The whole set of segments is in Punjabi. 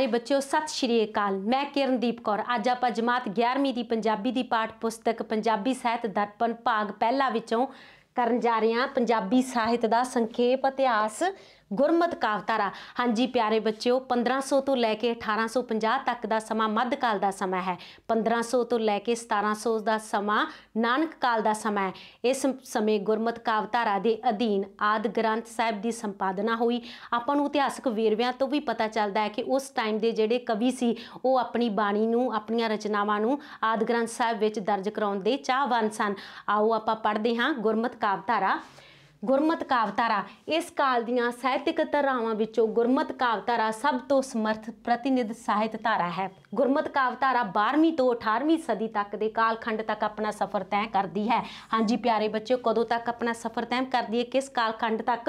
ਸਾਰੇ ਬੱਚਿਓ ਸਤਿ ਸ਼੍ਰੀ ਅਕਾਲ ਮੈਂ ਕਿਰਨਦੀਪ ਕੌਰ ਅੱਜ ਆਪਾਂ ਜਮਾਤ 11ਵੀਂ ਦੀ ਪੰਜਾਬੀ ਦੀ ਪਾਠ ਪੁਸਤਕ ਪੰਜਾਬੀ ਸਾਹਿਤ ਦਰਪਣ ਭਾਗ ਪਹਿਲਾ ਵਿੱਚੋਂ ਕਰਨ ਜਾ ਰਹੇ ਹਾਂ ਪੰਜਾਬੀ ਸਾਹਿਤ ਦਾ ਸੰਖੇਪ ਇਤਿਹਾਸ ਗੁਰਮਤ ਕਾਵਤਾਰਾ ਹਾਂਜੀ ਪਿਆਰੇ ਬੱਚਿਓ 1500 ਤੋਂ ਲੈ ਕੇ 1850 ਤੱਕ ਦਾ ਸਮਾਂ ਮੱਧਕਾਲ ਦਾ ਸਮਾਂ ਹੈ 1500 ਤੋਂ ਲੈ ਕੇ 1700 ਦਾ ਸਮਾਂ ਨਾਨਕ ਕਾਲ ਦਾ ਸਮਾਂ ਹੈ ਇਸ ਸਮੇਂ ਗੁਰਮਤ ਕਾਵਤਾਰਾ ਦੇ ਅਧੀਨ ਆਦ ਗ੍ਰੰਥ ਸਾਹਿਬ ਦੀ ਸੰਪਾਦਨਾ ਹੋਈ ਆਪਾਂ ਨੂੰ ਇਤਿਹਾਸਕ ਵੇਰਵਿਆਂ ਤੋਂ ਵੀ ਪਤਾ ਚੱਲਦਾ ਹੈ ਕਿ ਉਸ ਟਾਈਮ ਦੇ ਜਿਹੜੇ ਕਵੀ ਸੀ ਉਹ ਆਪਣੀ ਬਾਣੀ ਨੂੰ ਆਪਣੀਆਂ ਰਚਨਾਵਾਂ ਨੂੰ ਆਦ ਗ੍ਰੰਥ ਸਾਹਿਬ ਵਿੱਚ ਦਰਜ ਕਰਾਉਣ ਦੇ ਚਾਹਵਾਨ ਸਨ ਆਓ ਆਪਾਂ ਪੜ੍ਹਦੇ ਹਾਂ ਗੁਰਮਤ ਕਾਵਤਾਰਾ ਗੁਰਮਤ ਕਾਵਤਾਰਾ ਇਸ ਕਾਲ ਦੀਆਂ ਸਾਹਿਤਿਕ ਧਾਰਾਵਾਂ ਵਿੱਚੋਂ ਗੁਰਮਤ ਕਾਵਤਾਰਾ ਸਭ ਤੋਂ ਸਮਰਥ ਪ੍ਰਤੀਨਿਧ ਸਾਹਿਤ ਧਾਰਾ ਹੈ ਗੁਰਮਤ ਕਾਵਤਾਰਾ 12ਵੀਂ ਤੋਂ 18ਵੀਂ ਸਦੀ ਤੱਕ ਦੇ ਕਾਲਖੰਡ ਤੱਕ ਆਪਣਾ ਸਫ਼ਰ ਤੈਅ ਕਰਦੀ ਹੈ ਹਾਂਜੀ ਪਿਆਰੇ ਬੱਚਿਓ ਕਦੋਂ ਤੱਕ ਆਪਣਾ ਸਫ਼ਰ ਤੈਅ ਕਰਦੀ ਹੈ ਕਿਸ ਕਾਲਖੰਡ ਤੱਕ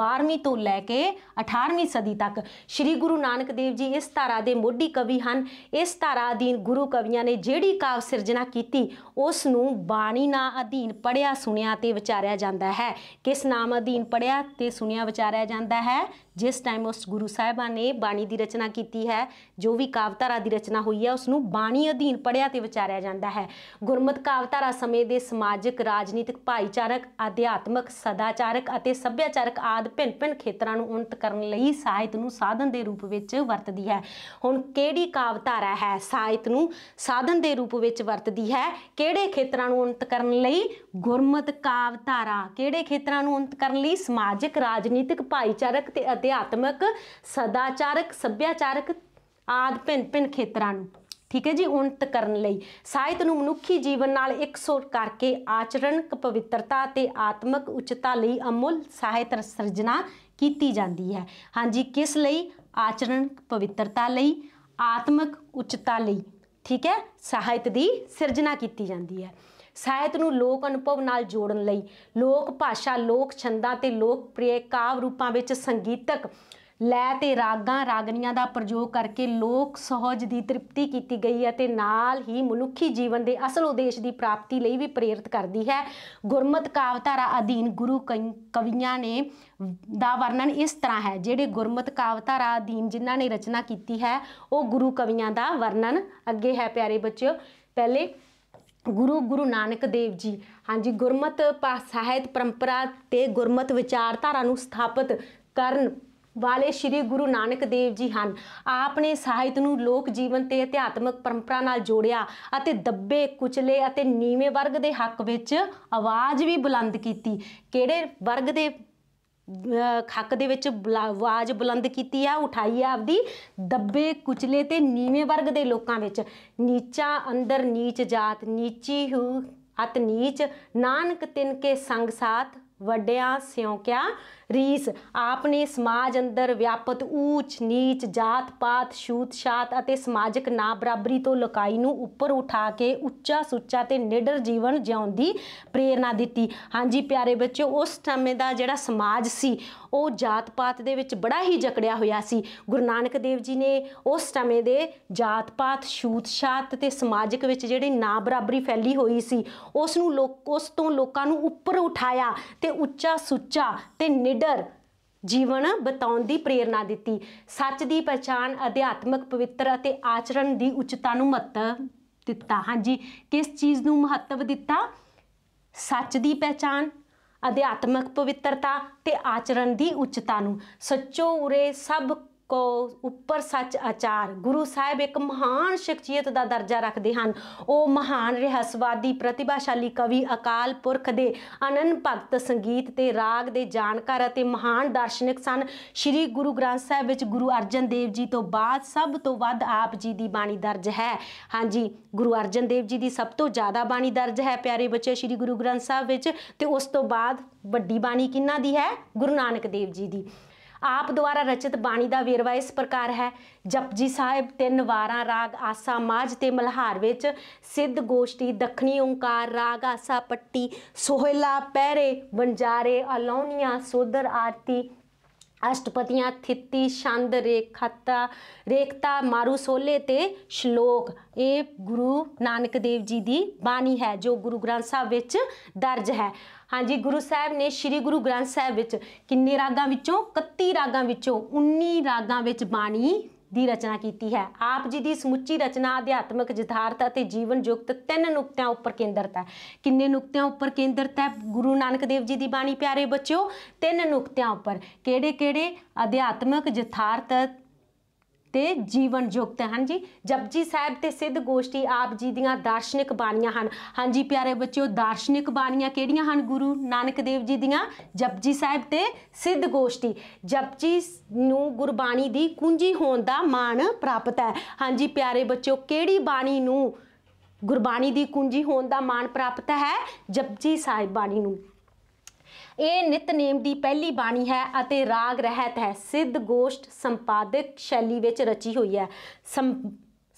12ਵੀਂ ਤੋਂ ਲੈ ਕੇ 18ਵੀਂ ਸਦੀ ਤੱਕ ਸ੍ਰੀ ਗੁਰੂ ਨਾਨਕ ਦੇਵ ਜੀ ਇਸ ਧਾਰਾ ਦੇ ਮੋਢੀ ਕਵੀ ਹਨ ਇਸ ਧਾਰਾ ਅਧੀਨ ਗੁਰੂ ਕਵੀਆਂ ਨੇ ਜਿਹੜੀ ਕਾਵ ਸਿਰਜਣਾ ਕੀਤੀ ਉਸ ਨੂੰ ਬਾਣੀ ਨਾ ਅਧੀਨ ਪੜਿਆ ਸੁਣਿਆ ਤੇ ਵਿਚਾਰਿਆ ਜਾਂਦਾ ਹੈ ਕਿਸ ਨਾਮ ਅਧੀਨ ਪੜਿਆ ਤੇ ਸੁਣਿਆ ਵਿਚਾਰਿਆ ਜਾਂਦਾ ਹੈ ਜਿਸ ਟਾਈਮ ਉਸ ਗੁਰੂ ਸਾਹਿਬਾਂ ਨੇ ਬਾਣੀ ਦੀ ਰਚਨਾ ਕੀਤੀ ਹੈ ਜੋ ਵੀ ਕਾਵਤਾਰਾ ਦੀ ਰਚਨਾ ਹੋਈ ਹੈ ਉਸ ਨੂੰ ਬਾਣੀ ਅਧੀਨ ਪੜਿਆ ਤੇ ਵਿਚਾਰਿਆ ਜਾਂਦਾ ਹੈ ਗੁਰਮਤ ਕਾਵਤਾਰਾ ਸਮੇਂ ਦੇ ਸਮਾਜਿਕ ਰਾਜਨੀਤਿਕ ਭਾਈਚਾਰਕ ਅਧਿਆਤਮਕ ਸਦਾਚਾਰਕ ਅਤੇ ਸੱਭਿਆਚਾਰਕ ਆਦ ਭਿੰਨ-ਭਿੰਨ ਖੇਤਰਾਂ ਨੂੰ ਉਨਤ ਕਰਨ ਲਈ ਸਾਹਿਤ ਨੂੰ ਸਾਧਨ ਦੇ ਰੂਪ ਵਿੱਚ ਵਰਤਦੀ ਹੈ ਹੁਣ ਕਿਹੜੀ ਕਾਵਤਾਰਾ ਹੈ ਸਾਹਿਤ ਨੂੰ ਸਾਧਨ ਦੇ ਰੂਪ ਵਿੱਚ ਵਰਤਦੀ ਹੈ ਕਿਹੜੇ ਖੇਤਰਾਂ ਨੂੰ ਉਨਤ ਕਰਨ ਲਈ ਗੁਰਮਤ ਧਾਰਾ ਕਿਹੜੇ ਖੇਤਰਾਂ ਨੂੰ ਅੰਤ ਕਰਨ ਲਈ ਸਮਾਜਿਕ ਰਾਜਨੀਤਿਕ ਭਾਈਚਾਰਕ ਤੇ ਅਧਿਆਤਮਕ ਸਦਾਚਾਰਕ ਸੱਭਿਆਚਾਰਕ ਆਦ ਭਿੰਨ-ਭਿੰਨ ਖੇਤਰਾਂ ਨੂੰ ਠੀਕ ਹੈ ਜੀ ਉਨਤ ਕਰਨ ਲਈ ਸਾਹਿਤ ਨੂੰ ਮਨੁੱਖੀ ਜੀਵਨ ਨਾਲ ਇੱਕ ਸੋਟ ਕਰਕੇ ਆਚਰਣਕ ਪਵਿੱਤਰਤਾ ਤੇ ਆਤਮਿਕ ਉੱਚਤਾ ਲਈ ਅਮੁੱਲ ਸਾਹਿਤ ਸਿਰਜਣਾ ਕੀਤੀ ਜਾਂਦੀ ਹੈ ਹਾਂਜੀ ਕਿਸ ਲਈ ਆਚਰਣਕ ਪਵਿੱਤਰਤਾ ਲਈ ਆਤਮਿਕ ਉੱਚਤਾ ਲਈ ਠੀਕ ਹੈ ਸਾਹਿਤ ਦੀ ਸਿਰਜਣਾ ਕੀਤੀ ਜਾਂਦੀ ਹੈ ਸਾਹਿਤ ਨੂੰ ਲੋਕ ਅਨੁਭਵ ਨਾਲ ਜੋੜਨ ਲਈ ਲੋਕ ਭਾਸ਼ਾ ਲੋਕ ਛੰਦਾਂ ਤੇ ਲੋਕ ਪ੍ਰਿਯ ਕਾਵ ਰੂਪਾਂ ਵਿੱਚ ਸੰਗੀਤਕ ਲੈ ਤੇ ਰਾਗਾਂ ਰਾਗਨੀਆਂ ਦਾ ਪ੍ਰਯੋਗ ਕਰਕੇ ਲੋਕ ਸਹਜ ਦੀ ਤ੍ਰਿਪਤੀ ਕੀਤੀ ਗਈ ਹੈ ਤੇ ਨਾਲ ਹੀ ਮਨੁੱਖੀ ਜੀਵਨ ਦੇ ਅਸਲ ਉਦੇਸ਼ ਦੀ ਪ੍ਰਾਪਤੀ ਲਈ ਵੀ ਪ੍ਰੇਰਿਤ ਕਰਦੀ ਹੈ ਗੁਰਮਤ ਕਾਵਤਾਰਾ ਅਧੀਨ ਗੁਰੂ ਕਵੀਆਂ ਨੇ ਦਾ ਵਰਣਨ ਇਸ ਤਰ੍ਹਾਂ ਹੈ ਜਿਹੜੇ ਗੁਰਮਤ ਕਾਵਤਾਰਾ ਅਧੀਨ ਜਿਨ੍ਹਾਂ ਨੇ ਰਚਨਾ ਕੀਤੀ ਹੈ ਉਹ ਗੁਰੂ ਕਵੀਆਂ ਦਾ ਵਰਣਨ ਅੱਗੇ ਹੈ ਪਿਆਰੇ ਬੱਚਿਓ ਪਹਿਲੇ ਗੁਰੂ ਗੁਰੂ ਨਾਨਕ ਦੇਵ ਜੀ ਹਾਂਜੀ ਗੁਰਮਤ ਸਾਹਿਤ ਪਰੰਪਰਾ ਤੇ ਗੁਰਮਤ ਵਿਚਾਰਧਾਰਾ ਨੂੰ ਸਥਾਪਿਤ ਕਰਨ ਵਾਲੇ ਸ੍ਰੀ ਗੁਰੂ ਨਾਨਕ ਦੇਵ ਜੀ ਹਨ ਆਪ ਨੇ ਸਾਹਿਤ ਨੂੰ ਲੋਕ ਜੀਵਨ ਤੇ ਇਤਿਹਾਤਮਕ ਪਰੰਪਰਾ ਨਾਲ ਜੋੜਿਆ ਅਤੇ ਦੱਬੇ ਕੁਚਲੇ ਅਤੇ ਨੀਵੇਂ ਵਰਗ ਦੇ ਹੱਕ ਵਿੱਚ ਆਵਾਜ਼ ਵੀ ਬੁਲੰਦ ਕੀਤੀ ਕਿਹੜੇ ਵਰਗ ਦੇ ਖੱਕ ਦੇ ਵਿੱਚ ਆਵਾਜ਼ ਬੁਲੰਦ ਕੀਤੀ ਆ ਉਠਾਈ ਆ ਆਪਦੀ ਦੱਬੇ ਕੁਚਲੇ ਤੇ ਨੀਵੇਂ ਵਰਗ ਦੇ ਲੋਕਾਂ ਵਿੱਚ ਨੀਚਾ ਅੰਦਰ ਨੀਚ ਜਾਤ ਨੀਚੀ ਹੂ ਅਤ ਨੀਚ ਨਾਨਕ ਤਿੰਨ ਕੇ ਸੰਗ ਸਾਥ ਵੱਡਿਆਂ ਸਿਉ ਕਿਆ ਰੀਸ ਆਪਨੇ ਸਮਾਜ ਅੰਦਰ ਵਿਆਪਤ ਊਚ ਨੀਚ ਜਾਤ ਪਾਤ ਛੂਤ ਛਾਤ ਅਤੇ ਸਮਾਜਿਕ ਨਾ ਬਰਾਬਰੀ ਤੋਂ ਲੋਕਾਈ ਨੂੰ ਉੱਪਰ ਉਠਾ ਕੇ ਉੱਚਾ ਸੁੱਚਾ ਤੇ ਨਿਡਰ ਜੀਵਨ ਜਿਉਣ ਦੀ ਪ੍ਰੇਰਣਾ ਦਿੱਤੀ ਹਾਂਜੀ ਪਿਆਰੇ ਬੱਚਿਓ ਉਸ ਸਮੇਂ ਦਾ ਜਿਹੜਾ ਸਮਾਜ ਸੀ ਉਹ ਜਾਤ ਪਾਤ ਦੇ ਵਿੱਚ ਬੜਾ ਹੀ ਜਕੜਿਆ ਹੋਇਆ ਸੀ ਗੁਰੂ ਨਾਨਕ ਦੇਵ ਜੀ ਨੇ ਉਸ ਸਮੇਂ ਦੇ ਜਾਤ ਪਾਤ ਛੂਤ ਛਾਤ ਤੇ ਸਮਾਜਿਕ ਵਿੱਚ ਜਿਹੜੀ ਨਾ ਬਰਾਬਰੀ ਫੈਲੀ ਹੋਈ ਸੀ ਉਸ ਨੂੰ ਲੋਕ ਉਸ ਤੋਂ ਲੋਕਾਂ ਨੂੰ ਉੱਪਰ ਉਠਾਇਆ ਤੇ ਤੇ ਉੱਚਾ ਸੁੱਚਾ ਤੇ ਨਿਡਰ ਜੀਵਨ ਬਤਾਉਣ ਦੀ ਪ੍ਰੇਰਣਾ ਦਿੱਤੀ ਸੱਚ ਦੀ ਪਛਾਣ ਅਧਿਆਤਮਕ ਪਵਿੱਤਰ ਅਤੇ ਆਚਰਣ ਦੀ ਉਚਤਾ ਨੂੰ ਮਹੱਤਵ ਦਿੱਤਾ ਹਾਂਜੀ ਕਿਸ ਚੀਜ਼ ਨੂੰ ਮਹੱਤਵ ਦਿੱਤਾ ਸੱਚ ਦੀ ਪਛਾਣ ਅਧਿਆਤਮਕ ਪਵਿੱਤਰਤਾ ਤੇ ਆਚਰਣ ਦੀ ਉਚਤਾ ਨੂੰ ਸੱਚੋ ਉਰੇ ਸਭ ਕੋ ਉੱਪਰ ਸੱਚ ਆਚਾਰ ਗੁਰੂ ਸਾਹਿਬ ਇੱਕ ਮਹਾਨ ਸ਼ਖਸੀਅਤ ਦਾ ਦਰਜਾ ਰੱਖਦੇ ਹਨ ਉਹ ਮਹਾਨ ਰਹੱਸਵਾਦੀ ਪ੍ਰਤਿਭਾਸ਼ਾਲੀ ਕਵੀ ਅਕਾਲ ਪੁਰਖ ਦੇ ਅਨੰਨ ਭਗਤ ਸੰਗੀਤ ਤੇ ਰਾਗ ਦੇ ਜਾਣਕਾਰ ਅਤੇ ਮਹਾਨ ਦਾਰਸ਼ਨਿਕ ਸਨ ਸ੍ਰੀ ਗੁਰੂ ਗ੍ਰੰਥ ਸਾਹਿਬ ਵਿੱਚ ਗੁਰੂ ਅਰਜਨ ਦੇਵ ਜੀ ਤੋਂ ਬਾਅਦ ਸਭ ਤੋਂ ਵੱਧ ਆਪ ਜੀ ਦੀ ਬਾਣੀ ਦਰਜ ਹੈ ਹਾਂਜੀ ਗੁਰੂ ਅਰਜਨ ਦੇਵ ਜੀ ਦੀ ਸਭ ਤੋਂ ਜ਼ਿਆਦਾ ਬਾਣੀ ਦਰਜ ਹੈ ਪਿਆਰੇ ਬੱਚੇ ਸ੍ਰੀ ਗੁਰੂ ਗ੍ਰੰਥ ਸਾਹਿਬ ਵਿੱਚ ਤੇ ਉਸ ਤੋਂ ਬਾਅਦ ਵੱਡੀ ਬਾਣੀ ਕਿੰਨਾ ਦੀ ਹੈ ਗੁਰੂ ਨਾਨਕ ਦੇਵ ਜੀ ਦੀ ਆਪ ਦੁਆਰਾ ਰਚਿਤ ਬਾਣੀ ਦਾ ਵੇਰਵਾ ਇਸ ਪ੍ਰਕਾਰ ਹੈ ਜਪਜੀ ਸਾਹਿਬ ਤਿੰਨ ਵਾਰਾਂ ਰਾਗ ਆਸਾ ਮਾਝ ਤੇ ਮਲਹਾਰ ਵਿੱਚ ਸਿੱਧ ਗੋਸ਼ਟੀ ਦੱਖਣੀ ਓੰਕਾਰ ਰਾਗ ਆਸਾ ਪੱਟੀ ਸੋਹਿਲਾ ਪਹਿਰੇ ਵੰਜਾਰੇ ਅਲੌਨੀਆਂ ਸੋਦਰ ਆਰਤੀ ਅਸ਼ਟਪਤੀਆਂ ਥਿੱਤੀ ਛੰਦ ਰੇਖਤਾ ਰੇਖਤਾ ਮਾਰੂ ਸੋਲੇ ਤੇ ਸ਼ਲੋਕ ਇਹ ਗੁਰੂ ਨਾਨਕ ਦੇਵ ਜੀ ਦੀ ਬਾਣੀ ਹੈ ਜੋ ਗੁਰੂ ਗ੍ਰੰਥ ਸਾਹਿਬ ਵਿੱਚ ਦਰਜ ਹੈ ਹਾਂਜੀ ਗੁਰੂ ਸਾਹਿਬ ਨੇ ਸ੍ਰੀ ਗੁਰੂ ਗ੍ਰੰਥ ਸਾਹਿਬ ਵਿੱਚ ਕਿੰਨੇ ਰਾਗਾਂ ਵਿੱਚੋਂ 31 ਰਾਗਾਂ ਵਿੱਚੋਂ 19 ਰਾਗਾਂ ਵਿੱਚ ਬਾਣੀ ਦੀ ਰਚਨਾ ਕੀਤੀ ਹੈ ਆਪ ਜੀ ਦੀ ਸਮੁੱਚੀ ਰਚਨਾ ਅਧਿਆਤਮਿਕ ਜਿਧਾਰਤ ਅਤੇ ਜੀਵਨ ਯੁਕਤ ਤਿੰਨ ਨੁਕਤਿਆਂ ਉੱਪਰ ਕੇਂਦਰਤ ਹੈ ਕਿੰਨੇ ਨੁਕਤਿਆਂ ਉੱਪਰ ਕੇਂਦਰਤ ਹੈ ਗੁਰੂ ਨਾਨਕ ਦੇਵ ਜੀ ਦੀ ਬਾਣੀ ਪਿਆਰੇ ਬੱਚਿਓ ਤਿੰਨ ਨੁਕਤਿਆਂ ਉੱਪਰ ਕਿਹੜੇ-ਕਿਹੜੇ ਅਧਿਆਤਮਿਕ ਜਿਧਾਰਤ ਤੇ ਜੀਵਨ ਜੁਗਤ ਹਨ ਜੀ ਜਪਜੀ ਸਾਹਿਬ ਤੇ ਸਿੱਧ ਗੋਸ਼ਟੀ ਆਪ ਜੀ ਦੀਆਂ ਦਾਰਸ਼ਨਿਕ ਬਾਣੀਆਂ ਹਨ ਹਾਂਜੀ ਪਿਆਰੇ ਬੱਚਿਓ ਦਾਰਸ਼ਨਿਕ ਬਾਣੀਆਂ ਕਿਹੜੀਆਂ ਹਨ ਗੁਰੂ ਨਾਨਕ ਦੇਵ ਜੀ ਦੀਆਂ ਜਪਜੀ ਸਾਹਿਬ ਤੇ ਸਿੱਧ ਗੋਸ਼ਟੀ ਜਪਜੀ ਨੂੰ ਗੁਰਬਾਣੀ ਦੀ ਕੁੰਜੀ ਹੋਣ ਦਾ ਮਾਣ ਪ੍ਰਾਪਤ ਹੈ ਹਾਂਜੀ ਪਿਆਰੇ ਬੱਚਿਓ ਕਿਹੜੀ ਬਾਣੀ ਨੂੰ ਗੁਰਬਾਣੀ ਦੀ ਕੁੰਜੀ ਹੋਣ ਦਾ ਮਾਣ ਪ੍ਰਾਪਤ ਹੈ ਜਪਜੀ ਸਾਹਿਬ ਬਾਣੀ ਨੂੰ ਇਹ ਨਿਤਨੇਮ ਦੀ ਪਹਿਲੀ ਬਾਣੀ ਹੈ ਅਤੇ ਰਾਗ ਰਹਿਤ ਹੈ ਸਿੱਧ ਗੋਸ਼ਟ ਸੰਪਾਦਕ ਸ਼ੈਲੀ ਵਿੱਚ ਰਚੀ ਹੋਈ ਹੈ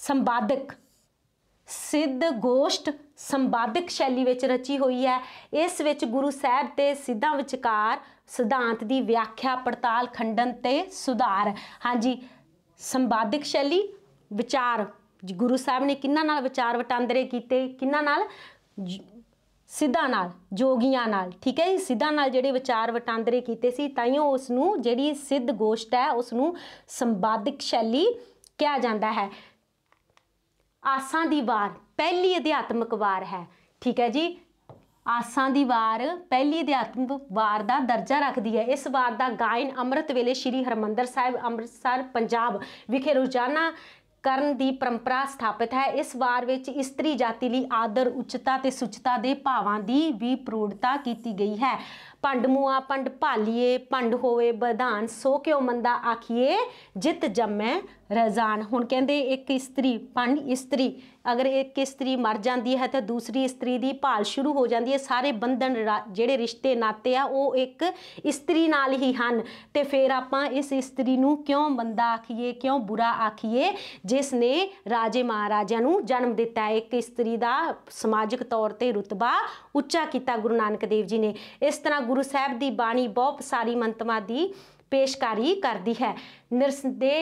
ਸੰਪਾਦਕ ਸਿੱਧ ਗੋਸ਼ਟ ਸੰਵਾਦਕ ਸ਼ੈਲੀ ਵਿੱਚ ਰਚੀ ਹੋਈ ਹੈ ਇਸ ਵਿੱਚ ਗੁਰੂ ਸਾਹਿਬ ਤੇ ਸਿੱਧਾਂ ਵਿਚਕਾਰ ਸਿਧਾਂਤ ਦੀ ਵਿਆਖਿਆ ਪੜਤਾਲ ਖੰਡਨ ਤੇ ਸੁਧਾਰ ਹਾਂਜੀ ਸੰਵਾਦਕ ਸ਼ੈਲੀ ਵਿਚਾਰ ਗੁਰੂ ਸਾਹਿਬ ਨੇ ਕਿੰਨਾ ਨਾਲ ਵਿਚਾਰ ਵਟਾਂਦਰੇ ਕੀਤੇ ਕਿੰਨਾ ਨਾਲ ਸਿੱਧਾ ਨਾਲ ਜੋਗੀਆਂ ਨਾਲ ਠੀਕ ਹੈ ਜੀ ਸਿੱਧਾ ਨਾਲ ਜਿਹੜੇ ਵਿਚਾਰ ਵਟਾਂਦਰੇ ਕੀਤੇ ਸੀ ਤਾਈਓ ਉਸ ਨੂੰ ਜਿਹੜੀ ਸਿੱਧ ਗੋਸ਼ਟ ਹੈ ਉਸ ਨੂੰ ਸੰਵਾਦਿਕ ਸ਼ੈਲੀ ਕਿਹਾ ਜਾਂਦਾ ਹੈ ਆਸਾਂ ਦੀ ਵਾਰ ਪਹਿਲੀ ਅਧਿਆਤਮਕ ਵਾਰ ਹੈ ਠੀਕ ਹੈ ਜੀ ਆਸਾਂ ਦੀ ਵਾਰ ਪਹਿਲੀ ਅਧਿਆਤਮਕ ਵਾਰ ਦਾ ਦਰਜਾ ਰੱਖਦੀ ਹੈ ਇਸ ਵਾਰ ਦਾ ਗਾਇਨ ਅੰਮ੍ਰਿਤ ਵੇਲੇ ਸ੍ਰੀ ਹਰਮੰਦਰ ਸਾਹਿਬ ਅੰਮ੍ਰਿਤਸਰ ਪੰਜਾਬ ਵਿਖੇ ਰੋਜ਼ਾਨਾ ਕਰਨ ਦੀ ਪਰੰਪਰਾ ਸਥਾਪਿਤ ਹੈ ਇਸ ਵਾਰ ਵਿੱਚ ਇਸਤਰੀ ਜਾਤੀ ਲਈ ਆਦਰ ਉੱਚਤਾ ਤੇ ਸੁਚਤਾ ਦੇ ਭਾਵਾਂ ਦੀ ਵੀ ਪ੍ਰੋੜਤਾ ਕੀਤੀ ਗਈ ਹੈ ਪੰਡ ਮੂਆ ਪੰਡ ਭਾਲੀਏ ਪੰਡ ਹੋਵੇ ਬਧਾਨ ਸੋ ਕਿਉ ਮੰਦਾ ਆਖੀਏ ਜਿਤ ਜੰਮੈ ਰਜ਼ਾਨ ਹੁਣ ਕਹਿੰਦੇ ਇੱਕ ਇਸਤਰੀ ਪੰਡ ਇਸਤਰੀ ਅਗਰ ਇੱਕ ਇਸਤਰੀ ਮਰ ਜਾਂਦੀ ਹੈ ਤਾਂ ਦੂਸਰੀ ਇਸਤਰੀ ਦੀ ਭਾਲ ਸ਼ੁਰੂ ਹੋ ਜਾਂਦੀ ਹੈ ਸਾਰੇ ਬੰਧਨ ਜਿਹੜੇ ਰਿਸ਼ਤੇ ਨਾਤੇ ਆ ਉਹ ਇੱਕ ਇਸਤਰੀ ਨਾਲ ਹੀ ਹਨ ਤੇ ਫਿਰ ਆਪਾਂ ਇਸ ਇਸਤਰੀ ਨੂੰ ਕਿਉਂ ਮੰਦਾ ਆਖੀਏ ਕਿਉਂ ਬੁਰਾ ਆਖੀਏ ਜਿਸ ਨੇ ਰਾਜੇ ਮਹਾਰਾਜਿਆਂ ਨੂੰ ਜਨਮ ਦਿੱਤਾ ਹੈ ਇੱਕ ਇਸਤਰੀ ਦਾ ਸਮਾਜਿਕ ਤੌਰ ਤੇ ਰੁਤਬਾ ਉੱਚਾ ਕੀਤਾ ਗੁਰੂ ਨਾਨਕ ਦੇਵ ਜੀ ਨੇ ਇਸ ਤਰ੍ਹਾਂ ਗੁਰੂ ਸਾਹਿਬ ਦੀ ਬਾਣੀ ਬਹੁਤ ਸਾਰੀ ਮੰਤਮਾ ਦੀ ਪੇਸ਼ਕਾਰੀ ਕਰਦੀ ਹੈ ਨਿਰਸਦੇ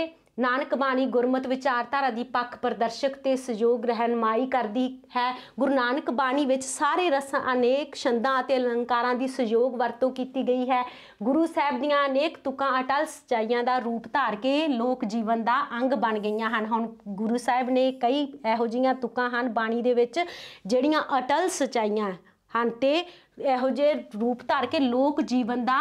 ਨਾਨਕ ਬਾਣੀ ਗੁਰਮਤ ਵਿਚਾਰਧਾਰਾ ਦੀ ਪੱਖ ਪ੍ਰਦਰਸ਼ਕ ਤੇ ਸਹਿਯੋਗ ਰਹਿਨਮਾਈ ਕਰਦੀ ਹੈ ਗੁਰੂ ਨਾਨਕ ਬਾਣੀ ਵਿੱਚ ਸਾਰੇ ਰਸ ਅਨੇਕ ਛੰਦਾਂ ਅਤੇ ਅਲੰਕਾਰਾਂ ਦੀ ਸਹਿਯੋਗ ਵਰਤੋਂ ਕੀਤੀ ਗਈ ਹੈ ਗੁਰੂ ਸਾਹਿਬ ਦੀਆਂ ਅਨੇਕ ਤੁਕਾਂ ਅਟਲ ਸਚਾਈਆਂ ਦਾ ਰੂਪ ਧਾਰ ਕੇ ਲੋਕ ਜੀਵਨ ਦਾ ਅੰਗ ਬਣ ਗਈਆਂ ਹਨ ਹੁਣ ਗੁਰੂ ਸਾਹਿਬ ਨੇ ਕਈ ਇਹੋ ਜੀਆਂ ਤੁਕਾਂ ਹਨ ਬਾਣੀ ਦੇ ਵਿੱਚ ਜਿਹੜੀਆਂ ਅਟਲ ਸਚਾਈਆਂ ਹਨ ਤੇ ਇਹੋ ਜਿਹੇ ਰੂਪ ਧਾਰ ਕੇ ਲੋਕ ਜੀਵਨ ਦਾ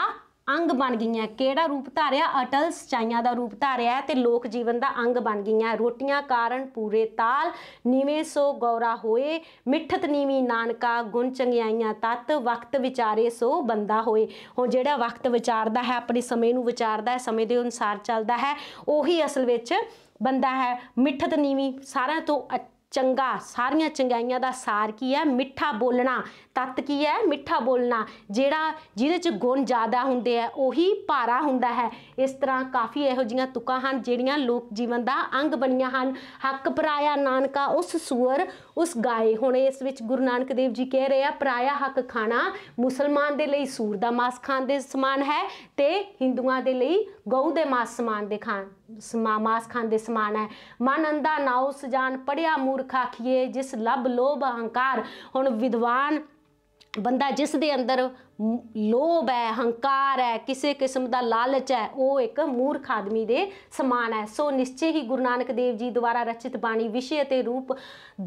ਅੰਗ ਬਣ ਗਈਆਂ ਕਿਹੜਾ ਰੂਪ ਧਾਰਿਆ ਅਟਲ ਸਚਾਈਆਂ ਦਾ ਰੂਪ ਧਾਰਿਆ ਤੇ ਲੋਕ ਜੀਵਨ ਦਾ ਅੰਗ ਬਣ ਗਈਆਂ ਰੋਟੀਆਂ ਕਾਰਨ ਪੂਰੇ ਤਾਲ ਨੀਵੇਂ ਸੋ ਗੌਰਾ ਹੋਏ ਮਿੱਠਤ ਨੀਵੀਂ ਨਾਨਕਾ ਗੁਣ ਚੰਗਿਆਈਆਂ ਤਤ ਵਕਤ ਵਿਚਾਰੇ ਸੋ ਬੰਦਾ ਹੋਏ ਹੁਣ ਜਿਹੜਾ ਵਕਤ ਵਿਚਾਰਦਾ ਹੈ ਆਪਣੇ ਸਮੇਂ ਨੂੰ ਵਿਚਾਰਦਾ ਹੈ ਸਮੇਂ ਦੇ ਅਨੁਸਾਰ ਚੱਲਦਾ ਹੈ ਉਹੀ ਅਸਲ ਵਿੱਚ ਬੰਦਾ ਹੈ ਮਿੱਠਤ ਨੀਵੀਂ ਸਾਰਿਆਂ ਤੋਂ ਚੰਗਾ ਸਾਰੀਆਂ ਚੰਗਾਈਆਂ ਦਾ ਸਾਰ ਕੀ ਹੈ ਮਿੱਠਾ ਬੋਲਣਾ ਤਤ ਕੀ ਹੈ ਮਿੱਠਾ ਬੋਲਣਾ ਜਿਹੜਾ ਜਿਹਦੇ ਚ ਗੁਣ ਜ਼ਿਆਦਾ ਹੁੰਦੇ ਆ ਉਹੀ ਭਾਰਾ ਹੁੰਦਾ ਹੈ ਇਸ ਤਰ੍ਹਾਂ ਕਾਫੀ ਇਹੋ ਜੀਆਂ ਤੁਕਾਂ ਹਨ ਜਿਹੜੀਆਂ ਲੋਕ ਜੀਵਨ ਦਾ ਅੰਗ ਬਣੀਆਂ ਹਨ ਹੱਕ ਪਰਾਇਆ ਨਾਨਕਾ ਉਸ ਸੂਰ ਉਸ ਗਾਏ ਹੁਣ ਇਸ ਵਿੱਚ ਗੁਰੂ ਨਾਨਕ ਦੇਵ ਜੀ ਕਹਿ ਰਹੇ ਆ ਪਰਾਇਆ ਹੱਕ ਖਾਣਾ ਮੁਸਲਮਾਨ ਦੇ ਲਈ ਸੂਰ ਦਾ ਮਾਸ ਖਾਣ ਦੇ ਸਮਾਨ ਹੈ ਤੇ ਹਿੰਦੂਆਂ ਦੇ ਲਈ ਗਊ ਦੇ ਮਾਸ ਸਮਾਨ ਦੇ ਖਾਣ ਮਾਸ ਖਾਣ ਦੇ ਸਮਾਨ ਹੈ ਮਨ ਅੰਦਾ ਨਾਉ ਸਜਾਨ ਪੜਿਆ ਮੂਰਖ ਆਖੀਏ ਜਿਸ ਲਬ ਲੋਭ ਅਹੰਕਾਰ ਹੁਣ ਵਿਦਵਾਨ ਬੰਦਾ ਜਿਸ ਦੇ ਅੰਦਰ ਲੋਭ ਹੈ ਹੰਕਾਰ ਹੈ ਕਿਸੇ ਕਿਸਮ ਦਾ ਲਾਲਚ ਹੈ ਉਹ ਇੱਕ ਮੂਰਖ ਆਦਮੀ ਦੇ ਸਮਾਨ ਹੈ ਸੋ ਨਿਸ਼ਚੈ ਹੀ ਗੁਰੂ ਨਾਨਕ ਦੇਵ ਜੀ ਦੁਆਰਾ ਰਚਿਤ ਬਾਣੀ ਵਿਸ਼ੇ ਅਤੇ ਰੂਪ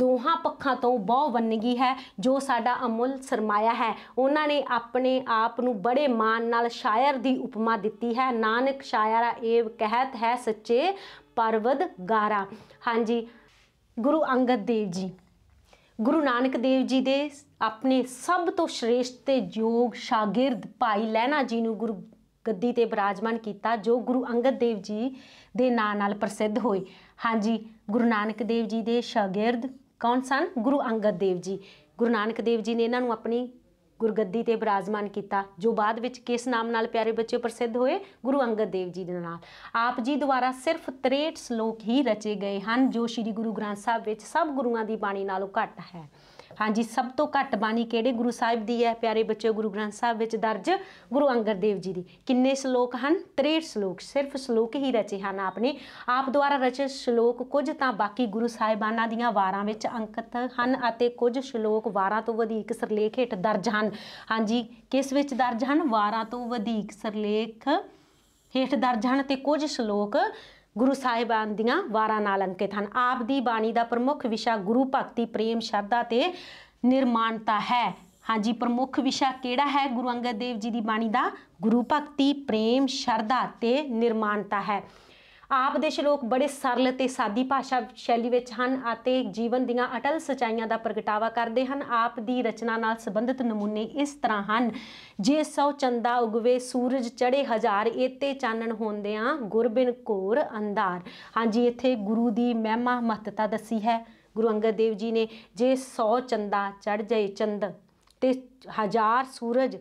ਦੋਹਾਂ ਪੱਖਾਂ ਤੋਂ ਬਹੁ ਵੰਨਗੀ ਹੈ ਜੋ ਸਾਡਾ ਅਮੁੱਲ ਸਰਮਾਇਆ ਹੈ ਉਹਨਾਂ ਨੇ ਆਪਣੇ ਆਪ ਨੂੰ ਬੜੇ ਮਾਨ ਨਾਲ ਸ਼ਾਇਰ ਦੀ ਉਪਮਾ ਦਿੱਤੀ ਹੈ ਨਾਨਕ ਸ਼ਾਇਰਾ ਏਵ ਕਹਿਤ ਹੈ ਸੱਚੇ ਪਰਵਦ ਗਾਰਾ ਹਾਂਜੀ ਗੁਰੂ ਅੰਗਦ ਦੇਵ ਜੀ ਗੁਰੂ ਨਾਨਕ ਦੇਵ ਜੀ ਦੇ ਆਪਣੇ ਸਭ ਤੋਂ ਸ਼੍ਰੇਸ਼ਟ ਤੇ ਯੋਗ ਸ਼ਾਗਿਰਦ ਭਾਈ ਲੈਣਾ ਜੀ ਨੂੰ ਗੁਰੂ ਗੱਦੀ ਤੇ ਬਿਰਾਜਮਾਨ ਕੀਤਾ ਜੋ ਗੁਰੂ ਅੰਗਦ ਦੇਵ ਜੀ ਦੇ ਨਾਂ ਨਾਲ ਪ੍ਰਸਿੱਧ ਹੋਏ ਹਾਂਜੀ ਗੁਰੂ ਨਾਨਕ ਦੇਵ ਜੀ ਦੇ ਸ਼ਾਗਿਰਦ ਕੌਣ ਸਨ ਗੁਰੂ ਅੰਗਦ ਦੇਵ ਜੀ ਗੁਰੂ ਨਾਨਕ ਦੇਵ ਜੀ ਨੇ ਇਹਨਾਂ ਨੂੰ ਆਪਣੀ ਗੁਰਗੱਦੀ ਤੇ ਬਰਾਜ਼ਮਾਨ ਕੀਤਾ ਜੋ ਬਾਅਦ ਵਿੱਚ ਕਿਸ ਨਾਮ ਨਾਲ ਪਿਆਰੇ ਬੱਚੇ ਪ੍ਰਸਿੱਧ ਹੋਏ ਗੁਰੂ ਅੰਗਦ ਦੇਵ ਜੀ ਦੇ ਨਾਲ ਆਪ ਜੀ ਦੁਆਰਾ ਸਿਰਫ 63 ਸ਼ਲੋਕ ਹੀ ਰਚੇ ਗਏ ਹਨ ਜੋ ਸ੍ਰੀ ਗੁਰੂ ਗ੍ਰੰਥ ਸਾਹਿਬ ਵਿੱਚ ਸਭ ਗੁਰੂਆਂ ਦੀ ਬਾਣੀ ਨਾਲੋਂ ਘੱਟ ਹੈ ਹਾਂਜੀ ਸਭ ਤੋਂ ਘੱਟ ਬਾਣੀ ਕਿਹੜੇ ਗੁਰੂ ਸਾਹਿਬ ਦੀ ਹੈ ਪਿਆਰੇ ਬੱਚਿਓ ਗੁਰੂ ਗ੍ਰੰਥ ਸਾਹਿਬ ਵਿੱਚ ਦਰਜ ਗੁਰੂ ਅੰਗਦ ਦੇਵ ਜੀ ਦੀ ਕਿੰਨੇ ਸ਼ਲੋਕ ਹਨ 63 ਸ਼ਲੋਕ ਸਿਰਫ ਸ਼ਲੋਕ ਹੀ ਰਚੇ ਹਨ ਆਪਨੇ ਆਪ ਦੁਆਰਾ ਰਚੇ ਸ਼ਲੋਕ ਕੁਝ ਤਾਂ ਬਾਕੀ ਗੁਰੂ ਸਾਹਿਬਾਨਾਂ ਦੀਆਂ ਵਾਰਾਂ ਵਿੱਚ ਅੰਕਿਤ ਹਨ ਅਤੇ ਕੁਝ ਸ਼ਲੋਕ ਵਾਰਾਂ ਤੋਂ ਵਧੇਕ ਸਰਲੇਖ ਹੇਠ ਦਰਜ ਹਨ ਹਾਂਜੀ ਕਿਸ ਵਿੱਚ ਦਰਜ ਹਨ ਵਾਰਾਂ ਤੋਂ ਵਧੇਕ ਸਰਲੇਖ ਹੇਠ ਦਰਜ ਹਨ ਤੇ ਕੁਝ ਸ਼ਲੋਕ ਗੁਰੂ ਸਾਹਿਬਾਨ ਦੀਆਂ ਵਾਰਾਂ ਨਾਲ ਅੰਕਿਤ ਹਨ ਆਪ ਦੀ ਬਾਣੀ ਦਾ ਪ੍ਰਮੁੱਖ ਵਿਸ਼ਾ ਗੁਰੂ ਭਗਤੀ ਪ੍ਰੇਮ ਸ਼ਰਧਾ ਤੇ ਨਿਰਮਾਨਤਾ ਹੈ ਹਾਂਜੀ ਪ੍ਰਮੁੱਖ ਵਿਸ਼ਾ ਕਿਹੜਾ ਹੈ ਗੁਰੂ ਅੰਗਦ ਦੇਵ ਜੀ ਦੀ ਬਾਣੀ ਦਾ ਗੁਰੂ ਭਗਤੀ ਪ੍ਰੇਮ ਸ਼ਰਧਾ ਤੇ ਨਿਰਮਾਨਤਾ ਹੈ ਆਪ ਦੇ ਸ਼ਲੋਕ ਬੜੇ ਸਰਲ ਤੇ ਸਾਦੀ ਭਾਸ਼ਾ ਸ਼ੈਲੀ ਵਿੱਚ ਹਨ ਅਤੇ ਜੀਵਨ ਦੀਆਂ ਅਟਲ ਸਚਾਈਆਂ ਦਾ ਪ੍ਰਗਟਾਵਾ ਕਰਦੇ ਹਨ ਆਪ ਦੀ ਰਚਨਾ ਨਾਲ ਸੰਬੰਧਿਤ ਨਮੂਨੇ ਇਸ ਤਰ੍ਹਾਂ ਹਨ ਜੇ ਸੌ ਚੰਦਾ ਉਗਵੇ ਸੂਰਜ ਚੜੇ ਹਜ਼ਾਰ ਇਤੇ ਚਾਨਣ ਹੁੰਦੇ ਆ ਗੁਰਬਿਨ ਕੋਰ ਅੰਧਾਰ ਹਾਂਜੀ ਇੱਥੇ ਗੁਰੂ ਦੀ ਮਹਿਮਾ ਮਹੱਤਤਾ ਦੱਸੀ ਹੈ ਗੁਰੂ ਅੰਗਦ ਦੇਵ ਜੀ ਨੇ ਜੇ ਸੌ ਚੰਦਾ ਚੜ ਜਾਏ ਚੰਦ ਤੇ ਹਜ਼ਾਰ ਸੂਰਜ